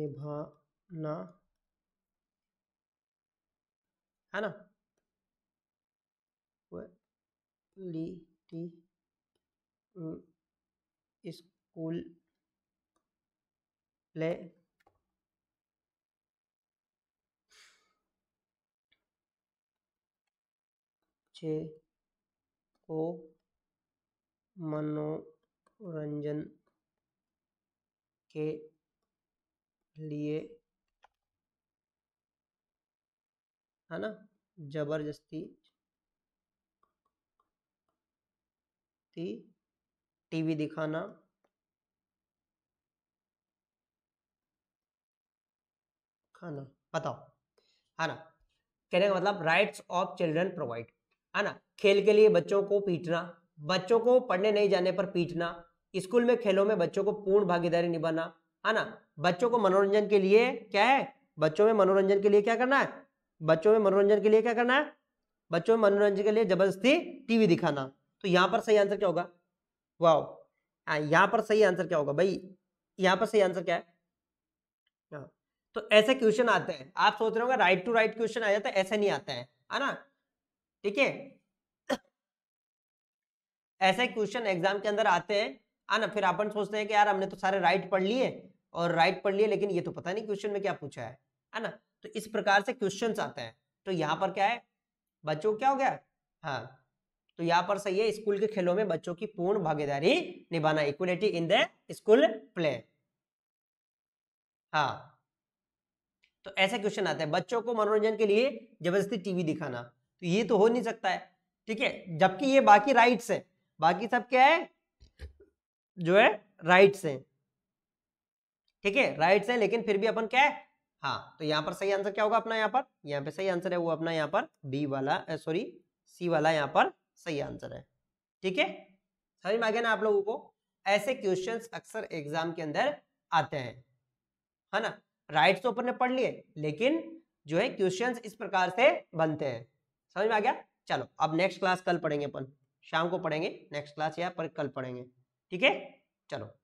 निभाना है ना क्वालिटी स्कूल प्ले छः को मनोरंजन के लिए है ना जबरदस्ती टीवी दिखाना खाना बताओ है ना कहने का मतलब राइट्स ऑफ चिल्ड्रन प्रोवाइड है ना खेल के लिए बच्चों को पीटना बच्चों को पढ़ने नहीं जाने पर पीटना स्कूल में खेलों में बच्चों को पूर्ण भागीदारी निभाना है ना बच्चों को मनोरंजन के लिए क्या है बच्चों में मनोरंजन के लिए क्या करना है बच्चों में मनोरंजन के लिए क्या करना है बच्चों में मनोरंजन के लिए जबरदस्ती टीवी दिखाना तो यहाँ पर सही आंसर क्या होगा वाह यहाँ पर सही आंसर क्या होगा भाई यहाँ पर सही आंसर क्या है हाँ। तो ऐसे क्वेश्चन आते हैं आप सोच रहे होगा राइट टू राइट क्वेश्चन आ जाता है ऐसे नहीं आता है है ना ठीक है ऐसे क्वेश्चन एग्जाम के अंदर आते हैं आना फिर अपन सोचते हैं कि यार हमने तो सारे राइट पढ़ लिए और राइट पढ़ लिए लेकिन ये तो पता नहीं क्वेश्चन में क्या पूछा है है ना तो इस प्रकार से क्वेश्चन आते हैं तो यहाँ पर क्या है बच्चों क्या हो गया हाँ तो यहाँ पर सही है स्कूल के खेलों में बच्चों की पूर्ण भागीदारी निभाना equality in the school play हाँ तो ऐसे क्वेश्चन आते हैं बच्चों को मनोरंजन के लिए जबरदस्ती टीवी दिखाना तो ये तो हो नहीं सकता है ठीक है जबकि ये बाकी राइट्स है बाकी सब क्या है जो है राइट्स है ठीक है राइट्स है लेकिन फिर भी अपन क्या है हाँ तो यहाँ पर सही आंसर क्या होगा अपना यहाँ पर यहाँ पे सही आंसर है वो अपना यहाँ पर बी वाला सॉरी सी वाला यहाँ पर सही आंसर है ठीक है सभी मांगे ना आप लोगों को ऐसे क्वेश्चंस अक्सर एग्जाम के अंदर आते हैं है ना राइट्स तो अपन ने पढ़ लिए लेकिन जो है क्वेश्चंस इस प्रकार से बनते हैं समझ में आ गया चलो अब नेक्स्ट क्लास कल पढ़ेंगे अपन शाम को पढ़ेंगे नेक्स्ट क्लास या पर कल पढ़ेंगे ठीक है चलो